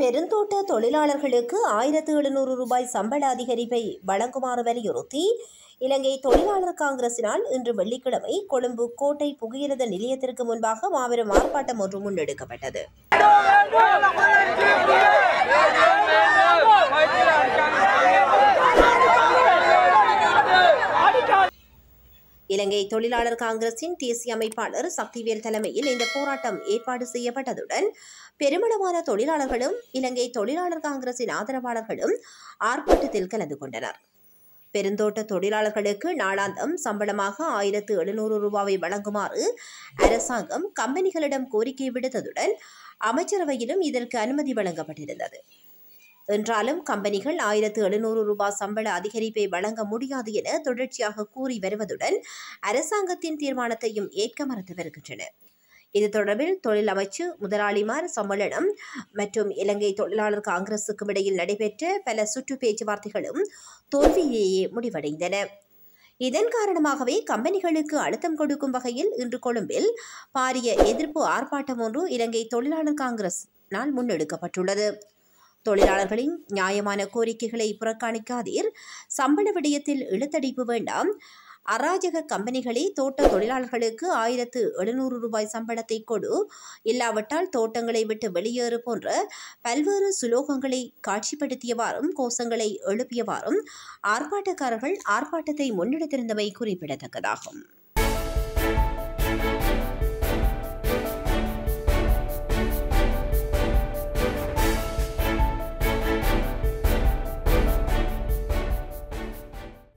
பெருந்தோட்ட தொழிலாளர்களுக்கு ஆயிரத்து எழுநூறு ரூபாய் சம்பள அதிகரிப்பை வழங்குமாறு வலியுறுத்தி இலங்கை தொழிலாளர் காங்கிரசினால் இன்று வெள்ளிக்கிழமை கொழும்பு கோட்டை புகையிரத நிலையத்திற்கு முன்பாக மாபெரும் ஆர்ப்பாட்டம் ஒன்று முன்னெடுக்கப்பட்டது இலங்கை தொழிலாளர் காங்கிரசின் தேசிய அமைப்பாளர் சக்திவேல் தலைமையில் இந்த போராட்டம் ஏற்பாடு செய்யப்பட்டதுடன் பெருமளவான தொழிலாளர்களும் இலங்கை தொழிலாளர் காங்கிரசின் ஆதரவாளர்களும் ஆர்ப்பாட்டத்தில் கலந்து கொண்டனர் பெருந்தோட்ட தொழிலாளர்களுக்கு நாளாந்தம் சம்பளமாக ஆயிரத்து எழுநூறு ரூபாவை வழங்குமாறு அரசாங்கம் கம்பெனிகளிடம் கோரிக்கை விடுத்ததுடன் அமைச்சரவையிலும் இதற்கு அனுமதி வழங்கப்பட்டிருந்தது என்றாலும் கம்பெனிகள் ஆயிரத்து எழுநூறு ரூபாய் சம்பள அதிகரிப்பை வழங்க முடியாது என தொடர்ச்சியாக கூறி வருவதுடன் அரசாங்கத்தின் தீர்மானத்தையும் ஏற்க மறுத்து வருகின்றன இது தொடர்பில் தொழில் அமைச்சு முதலாளிமார் சம்மேளனம் மற்றும் இலங்கை தொழிலாளர் காங்கிரசுக்கும் இடையில் நடைபெற்ற பல சுற்று பேச்சுவார்த்தைகளும் தோல்வியிலேயே முடிவடைந்தன இதன் காரணமாகவே கம்பெனிகளுக்கு அழுத்தம் கொடுக்கும் வகையில் இன்று கொழும்பில் பாரிய எதிர்ப்பு ஆர்ப்பாட்டம் ஒன்று இலங்கை தொழிலாளர் காங்கிரஸ் முன்னெடுக்கப்பட்டுள்ளது தொழிலாளர்களின் நியாயமான கோரிக்கைகளை புறக்கணிக்காதீர் சம்பள விடயத்தில் இழுத்தடிப்பு வேண்டாம் அராஜக கம்பெனிகளே தோட்ட தொழிலாளர்களுக்கு ஆயிரத்து எழுநூறு ரூபாய் சம்பளத்தை கொடு இல்லாவிட்டால் தோட்டங்களை விட்டு வெளியேறு போன்ற பல்வேறு சுலோகங்களை காட்சிப்படுத்தியவாறும் கோஷங்களை எழுப்பியவாறும் ஆர்ப்பாட்டக்காரர்கள் ஆர்ப்பாட்டத்தை முன்னெடுத்திருந்தவை குறிப்பிடத்தக்கதாகும்